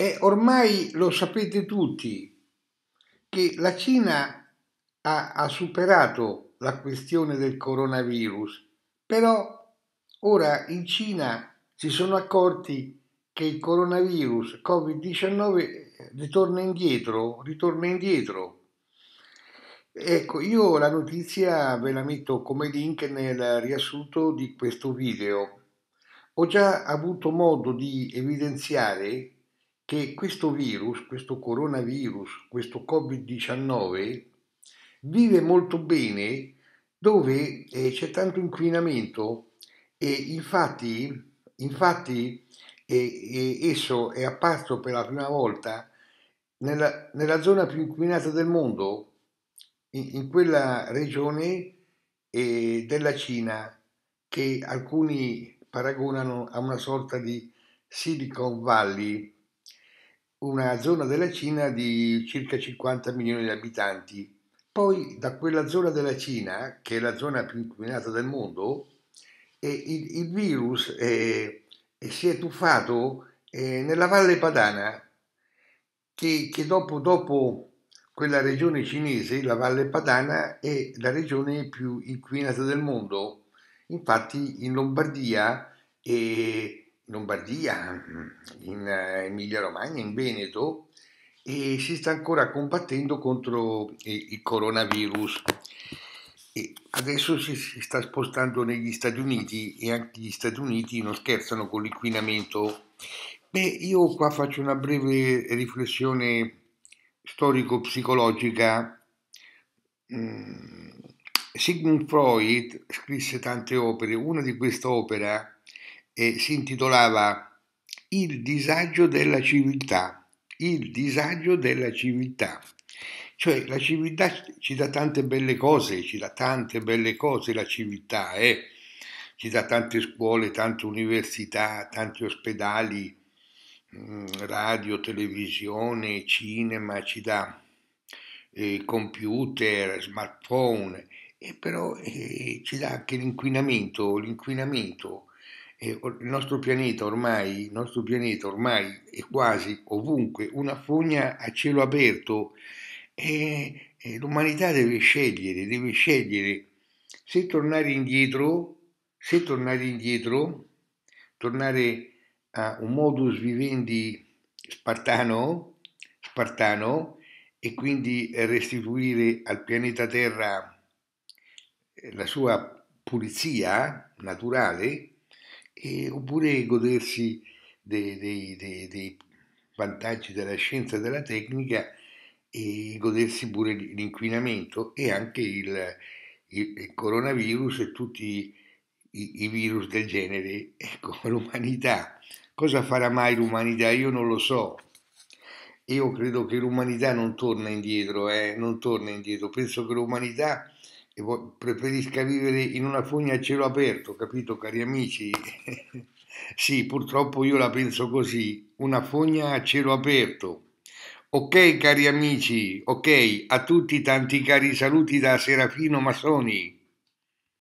E ormai lo sapete tutti che la Cina ha, ha superato la questione del coronavirus, però ora in Cina si sono accorti che il coronavirus Covid-19 ritorna indietro, ritorna indietro. Ecco, io la notizia ve la metto come link nel riassunto di questo video. Ho già avuto modo di evidenziare che questo virus, questo coronavirus, questo Covid-19 vive molto bene dove eh, c'è tanto inquinamento e infatti, infatti eh, eh, esso è apparso per la prima volta nella, nella zona più inquinata del mondo, in, in quella regione eh, della Cina che alcuni paragonano a una sorta di Silicon Valley una zona della Cina di circa 50 milioni di abitanti. Poi da quella zona della Cina, che è la zona più inquinata del mondo, eh, il, il, virus eh, si è tuffato eh, nella valle padana, che, che dopo, dopo, quella regione cinese, la valle padana, è la regione più inquinata del mondo. Infatti in Lombardia... Eh, Lombardia, in eh, Emilia Romagna, in Veneto e si sta ancora combattendo contro il coronavirus. E adesso si, si sta spostando negli Stati Uniti e anche gli Stati Uniti non scherzano con l'inquinamento. Beh, io qua faccio una breve riflessione storico-psicologica. Mm, Sigmund Freud scrisse tante opere, una di queste opere e si intitolava Il disagio della civiltà, il disagio della civiltà. Cioè la civiltà ci dà tante belle cose, ci dà tante belle cose la civiltà, eh? ci dà tante scuole, tante università, tanti ospedali, mm, radio, televisione, cinema, ci dà eh, computer, smartphone, e eh, però eh, ci dà anche l'inquinamento, l'inquinamento il nostro pianeta ormai, il nostro pianeta ormai è quasi ovunque una fogna a cielo aperto e, e l'umanità deve scegliere, deve scegliere se tornare indietro, se tornare indietro, tornare a un modus vivendi spartano, spartano e quindi restituire al pianeta Terra eh, la sua pulizia naturale e, oppure godersi dei, dei, dei, dei vantaggi della scienza e della tecnica e godersi pure l'inquinamento e anche il, il coronavirus e tutti i, i, virus del genere. Ecco, l'umanità, cosa farà mai l'umanità? Io non lo so. Io credo che l'umanità non torna indietro, eh? non torna indietro. Penso che l'umanità e preferisca vivere in una fogna a cielo aperto, capito cari amici? sì, purtroppo io la penso così, una fogna a cielo aperto. Ok cari amici, ok, a tutti tanti cari saluti da Serafino Massoni.